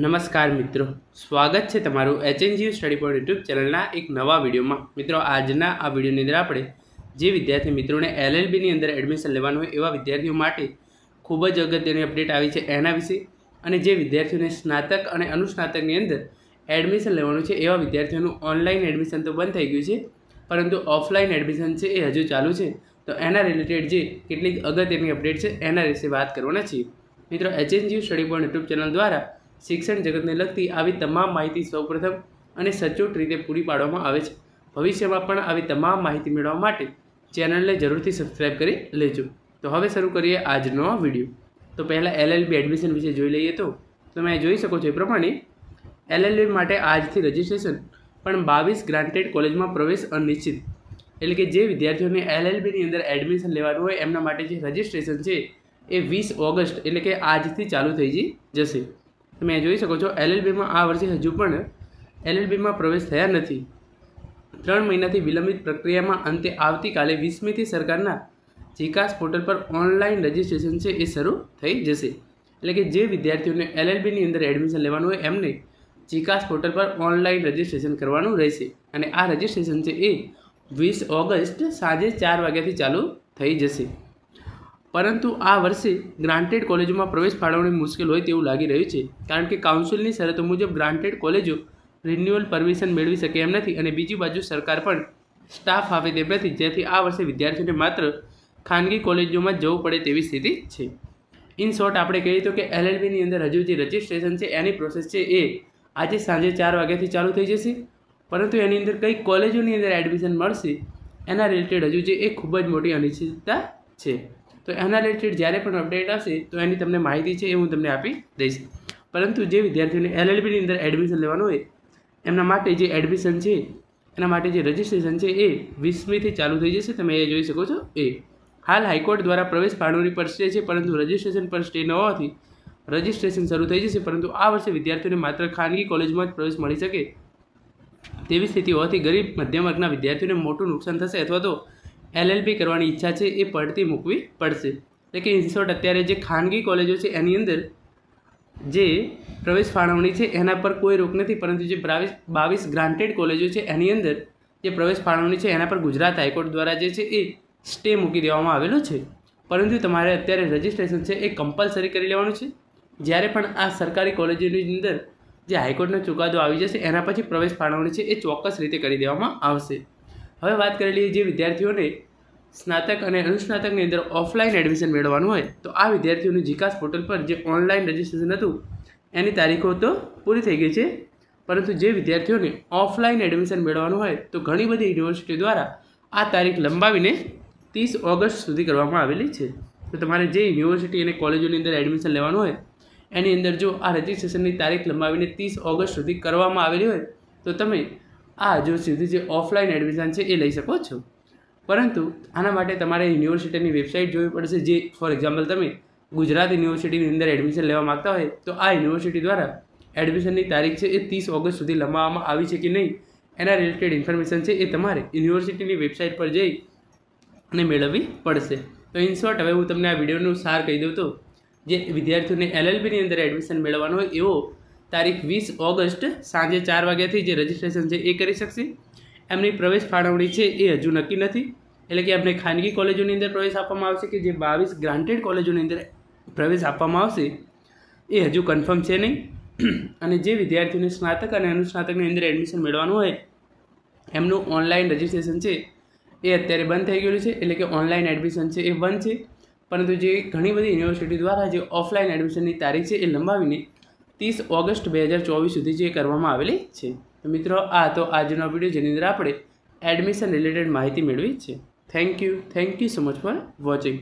નમસ્કાર મિત્રો સ્વાગત છે તમારું H HNGU study point YouTube ચેનલના એક નવા વિડીયોમાં મિત્રો આજના આ વિડીયોની અંદર આપણે જે વિદ્યાર્થી મિત્રોને એલએલબીની અંદર એડમિશન લેવાનું હોય એવા વિદ્યાર્થીઓ માટે ખૂબ જ અગત્યની અપડેટ આવી છે એના વિશે અને જે વિદ્યાર્થીઓને સ્નાતક અને અનુસ્નાતકની અંદર એડમિશન લેવાનું છે એવા વિદ્યાર્થીઓનું ઓનલાઈન એડમિશન તો બંધ થઈ ગયું છે પરંતુ ઓફલાઈન એડમિશન છે એ હજુ ચાલુ છે તો એના રિલેટેડ જે કેટલીક અગત્યની અપડેટ છે એના વિશે વાત કરવાના છીએ મિત્રો HNGU study point YouTube channel દ્વારા શિક્ષણ જગતને લગતી આવી તમામ માહિતી સૌપ્રથમ અને સચોટ રીતે પૂરી પાડવામાં આવે છે ભવિષ્યમાં પણ આવી તમામ માહિતી મેળવવા માટે ચેનલને જરૂરથી સબસ્ક્રાઈબ કરી લેજો તો હવે શરૂ કરીએ આજનો વિડીયો તો પહેલાં એલએલબી એડમિશન વિશે જોઈ લઈએ તો તમે જોઈ શકો છો એ પ્રમાણે એલએલબી માટે આજથી રજિસ્ટ્રેશન પણ બાવીસ ગ્રાન્ટેડ કોલેજમાં પ્રવેશ અનિશ્ચિત એટલે કે જે વિદ્યાર્થીઓને એલએલબીની અંદર એડમિશન લેવાનું હોય એમના માટે જે રજિસ્ટ્રેશન છે એ વીસ ઓગસ્ટ એટલે કે આજથી ચાલુ થઈ જશે તમે જોઈ શકો છો એલએલબીમાં આ વર્ષે હજુ પણ એલએલબીમાં પ્રવેશ થયા નથી ત્રણ મહિનાથી વિલંબિત પ્રક્રિયામાં અંતે આવતીકાલે વીસમીથી સરકારના જીકાસ પોર્ટલ પર ઓનલાઈન રજિસ્ટ્રેશન છે એ શરૂ થઈ જશે એટલે કે જે વિદ્યાર્થીઓને એલએલબીની અંદર એડમિશન લેવાનું હોય એમને જીકાસ પોર્ટલ પર ઓનલાઈન રજિસ્ટ્રેશન કરવાનું રહેશે અને આ રજિસ્ટ્રેશન છે એ વીસ ઓગસ્ટ સાંજે ચાર વાગ્યાથી ચાલુ થઈ જશે પરંતુ આ વર્ષે ગ્રાન્ટેડ કોલેજોમાં પ્રવેશ ફાળવણી મુશ્કેલ હોય તેવું લાગી રહ્યું છે કારણ કે કાઉન્સિલની શરતો મુજબ ગ્રાન્ટેડ કોલેજો રિન્યુઅલ પરમિશન મેળવી શકે એમ નથી અને બીજી બાજુ સરકાર પણ સ્ટાફ આપે તેમ નથી જેથી આ વર્ષે વિદ્યાર્થીઓને માત્ર ખાનગી કોલેજોમાં જવું પડે તેવી સ્થિતિ છે ઇન શોર્ટ આપણે કહીએ તો કે એલએલબીની અંદર હજુ જે રજિસ્ટ્રેશન છે એની પ્રોસેસ છે એ આજે સાંજે ચાર વાગ્યાથી ચાલુ થઈ જશે પરંતુ એની અંદર કઈ કોલેજોની અંદર એડમિશન મળશે એના રિલેટેડ હજુ જે એ ખૂબ જ મોટી અનિશ્ચિતતા છે તો એના રિલેટેડ જ્યારે પણ અપડેટ હશે તો એની તમને માહિતી છે એ હું તમને આપી દઈશ પરંતુ જે વિદ્યાર્થીઓને એલએલબીની અંદર એડમિશન લેવાનું હોય એમના માટે જે એડમિશન છે એના માટે જે રજિસ્ટ્રેશન છે એ વીસમીથી ચાલુ થઈ જશે તમે એ જોઈ શકો છો એ હાલ હાઈકોર્ટ દ્વારા પ્રવેશ ફાળવણી પર સ્ટે છે પરંતુ રજિસ્ટ્રેશન પર સ્ટે ન હોવાથી રજિસ્ટ્રેશન શરૂ થઈ જશે પરંતુ આ વર્ષે વિદ્યાર્થીઓને માત્ર ખાનગી કોલેજમાં જ પ્રવેશ મળી શકે તેવી સ્થિતિ હોવાથી ગરીબ મધ્યમ વર્ગના વિદ્યાર્થીઓને મોટું નુકસાન થશે અથવા તો એલએલબી કરવાની ઈચ્છા છે એ પડતી મૂકવી પડશે એટલે કે ઇન્સોર્ટ અત્યારે જે ખાનગી કોલેજો છે એની અંદર જે પ્રવેશ ફાળવણી છે એના પર કોઈ રોક નથી પરંતુ જે બાવીસ બાવીસ ગ્રાન્ટેડ કોલેજો છે એની અંદર જે પ્રવેશ ફાળવણી છે એના પર ગુજરાત હાઈકોર્ટ દ્વારા જે છે એ સ્ટે મૂકી દેવામાં આવેલો છે પરંતુ તમારે અત્યારે રજિસ્ટ્રેશન છે એ કમ્પલસરી કરી લેવાનું છે જ્યારે પણ આ સરકારી કોલેજોની અંદર જે હાઈકોર્ટનો ચુકાદો આવી જશે એના પછી પ્રવેશ ફાળવણી છે એ ચોક્કસ રીતે કરી દેવામાં આવશે હવે વાત કરી લઈએ જે વિદ્યાર્થીઓને સ્નાતક અને અનુસ્નાતકની અંદર ઓફલાઈન એડમિશન મેળવવાનું હોય તો આ વિદ્યાર્થીઓનું જીકાસ પોર્ટલ પર જે ઓનલાઈન રજિસ્ટ્રેશન હતું એની તારીખો તો પૂરી થઈ ગઈ છે પરંતુ જે વિદ્યાર્થીઓને ઓફલાઈન એડમિશન મેળવવાનું હોય તો ઘણી બધી યુનિવર્સિટી દ્વારા આ તારીખ લંબાવીને ત્રીસ ઓગસ્ટ સુધી કરવામાં આવેલી છે તો તમારે જે યુનિવર્સિટી અને કોલેજોની અંદર એડમિશન લેવાનું હોય એની અંદર જો આ રજિસ્ટ્રેશનની તારીખ લંબાવીને ત્રીસ ઓગસ્ટ સુધી કરવામાં આવેલી હોય તો તમે આ જો સુધી જે ઓફલાઈન એડમિશન છે એ લઈ શકો છો પરંતુ આના માટે તમારે યુનિવર્સિટીની વેબસાઇટ જોવી પડશે જે ફોર એક્ઝામ્પલ તમે ગુજરાત યુનિવર્સિટીની અંદર એડમિશન લેવા માગતા હોય તો આ યુનિવર્સિટી દ્વારા એડમિશનની તારીખ છે એ ત્રીસ ઓગસ્ટ સુધી લંબાવવામાં આવી છે કે નહીં એના રિલેટેડ ઇન્ફોર્મેશન છે એ તમારે યુનિવર્સિટીની વેબસાઇટ પર જઈ અને મેળવવી પડશે તો ઇન શોર્ટ હવે હું તમને આ વિડીયોનું સાર કહી દઉં તો જે વિદ્યાર્થીઓને એલએલબીની અંદર એડમિશન મેળવવાનું હોય એવો તારીખ વીસ ઓગસ્ટ સાંજે ચાર વાગ્યાથી જે રજીસ્ટ્રેશન છે એ કરી શકશે એમની પ્રવેશ ફાળવણી છે એ હજુ નક્કી નથી એટલે કે એમને ખાનગી કોલેજોની અંદર પ્રવેશ આપવામાં આવશે કે જે બાવીસ ગ્રાન્ટેડ કોલેજોની અંદર પ્રવેશ આપવામાં આવશે એ હજુ કન્ફર્મ છે નહીં અને જે વિદ્યાર્થીઓને સ્નાતક અને અનુસ્નાતકની અંદર એડમિશન મેળવવાનું હોય એમનું ઓનલાઈન રજિસ્ટ્રેશન છે એ અત્યારે બંધ થઈ ગયેલું છે એટલે કે ઓનલાઈન એડમિશન છે એ બંધ છે પરંતુ જે ઘણી બધી યુનિવર્સિટી દ્વારા જે ઓફલાઈન એડમિશનની તારીખ છે એ લંબાવીને ત્રીસ ઓગસ્ટ બે હજાર ચોવીસ સુધી જે કરવામાં આવેલી છે તો મિત્રો આ તો આજનો વિડીયો જેની અંદર આપણે એડમિશન રિલેટેડ માહિતી મેળવી છે thank you thank you so much for watching